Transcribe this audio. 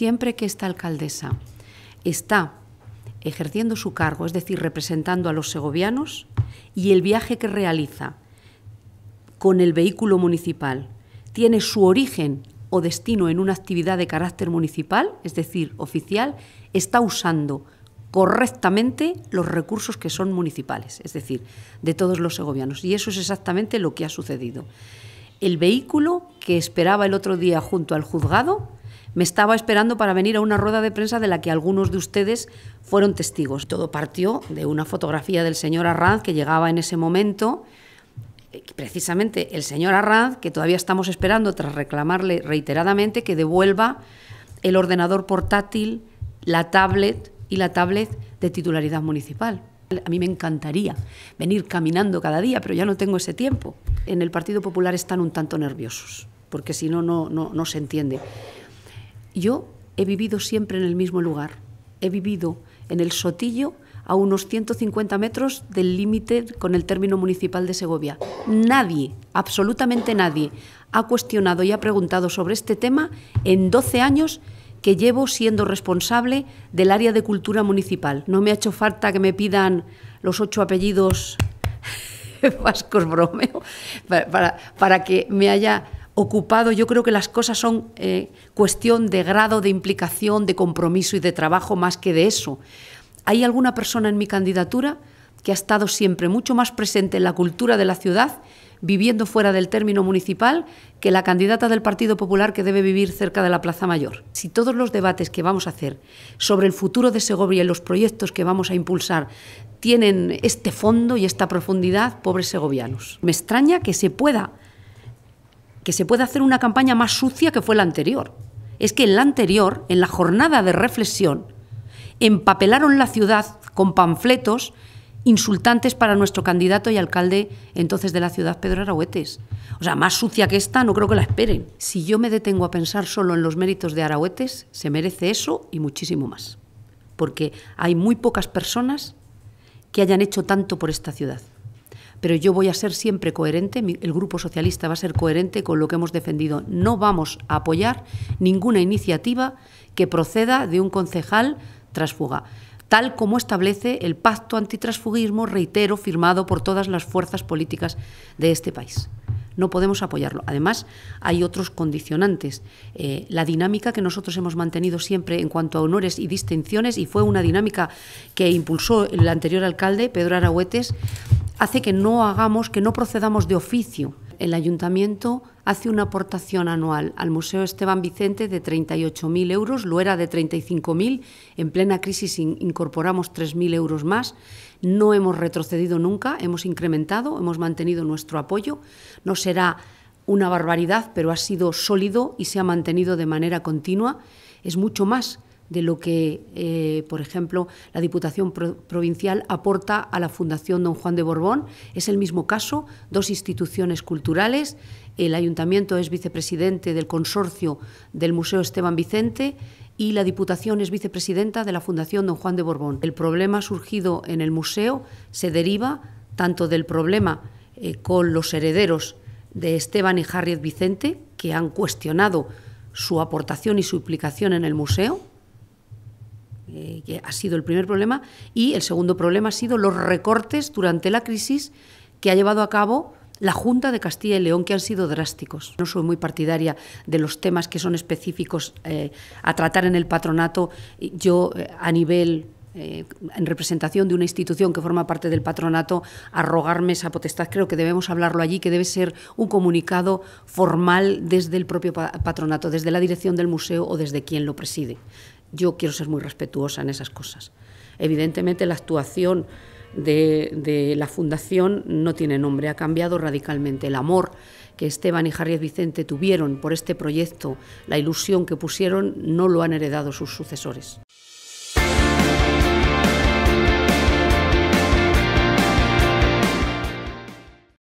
siempre que esta alcaldesa está ejerciendo su cargo, es decir, representando a los segovianos, y el viaje que realiza con el vehículo municipal tiene su origen o destino en una actividad de carácter municipal, es decir, oficial, está usando correctamente los recursos que son municipales, es decir, de todos los segovianos. Y eso es exactamente lo que ha sucedido. El vehículo que esperaba el otro día junto al juzgado me estaba esperando para venir a una rueda de prensa de la que algunos de ustedes fueron testigos. Todo partió de una fotografía del señor Arranz que llegaba en ese momento. Precisamente el señor Arranz, que todavía estamos esperando tras reclamarle reiteradamente que devuelva el ordenador portátil, la tablet y la tablet de titularidad municipal. A mí me encantaría venir caminando cada día, pero ya no tengo ese tiempo. En el Partido Popular están un tanto nerviosos, porque si no, no, no, no se entiende. Yo he vivido siempre en el mismo lugar. He vivido en el Sotillo, a unos 150 metros del límite con el término municipal de Segovia. Nadie, absolutamente nadie, ha cuestionado y ha preguntado sobre este tema en 12 años que llevo siendo responsable del área de cultura municipal. No me ha hecho falta que me pidan los ocho apellidos vascos bromeo para, para, para que me haya ocupado. Yo creo que las cosas son eh, cuestión de grado de implicación, de compromiso y de trabajo más que de eso. Hay alguna persona en mi candidatura que ha estado siempre mucho más presente en la cultura de la ciudad, viviendo fuera del término municipal, que la candidata del Partido Popular que debe vivir cerca de la Plaza Mayor. Si todos los debates que vamos a hacer sobre el futuro de Segovia y los proyectos que vamos a impulsar tienen este fondo y esta profundidad, pobres segovianos. Me extraña que se pueda que se puede hacer una campaña más sucia que fue la anterior. Es que en la anterior, en la jornada de reflexión, empapelaron la ciudad con panfletos insultantes para nuestro candidato y alcalde entonces de la ciudad, Pedro Arahuetes. O sea, más sucia que esta, no creo que la esperen. Si yo me detengo a pensar solo en los méritos de Arahuetes, se merece eso y muchísimo más. Porque hay muy pocas personas que hayan hecho tanto por esta ciudad pero yo voy a ser siempre coherente, el Grupo Socialista va a ser coherente con lo que hemos defendido. No vamos a apoyar ninguna iniciativa que proceda de un concejal trasfuga tal como establece el pacto antitransfugismo, reitero, firmado por todas las fuerzas políticas de este país. No podemos apoyarlo. Además, hay otros condicionantes. Eh, la dinámica que nosotros hemos mantenido siempre en cuanto a honores y distinciones, y fue una dinámica que impulsó el anterior alcalde, Pedro Arahuetes, hace que no hagamos, que no procedamos de oficio. El ayuntamiento hace una aportación anual al Museo Esteban Vicente de 38.000 euros, lo era de 35.000, en plena crisis incorporamos 3.000 euros más, no hemos retrocedido nunca, hemos incrementado, hemos mantenido nuestro apoyo, no será una barbaridad, pero ha sido sólido y se ha mantenido de manera continua, es mucho más de lo que, eh, por ejemplo, la Diputación Provincial aporta a la Fundación Don Juan de Borbón. Es el mismo caso, dos instituciones culturales. El Ayuntamiento es vicepresidente del consorcio del Museo Esteban Vicente y la Diputación es vicepresidenta de la Fundación Don Juan de Borbón. El problema surgido en el museo se deriva tanto del problema eh, con los herederos de Esteban y Harriet Vicente, que han cuestionado su aportación y su implicación en el museo, eh, que ha sido el primer problema, y el segundo problema ha sido los recortes durante la crisis que ha llevado a cabo la Junta de Castilla y León, que han sido drásticos. No soy muy partidaria de los temas que son específicos eh, a tratar en el patronato. Yo, eh, a nivel en representación de una institución que forma parte del patronato, arrogarme esa potestad. Creo que debemos hablarlo allí, que debe ser un comunicado formal desde el propio patronato, desde la dirección del museo o desde quien lo preside. Yo quiero ser muy respetuosa en esas cosas. Evidentemente la actuación de, la fundación no tiene nombre, ha cambiado radicalmente. El amor que Esteban y Javier Vicente tuvieron por este proyecto, la ilusión que pusieron, no lo han heredado sus sucesores.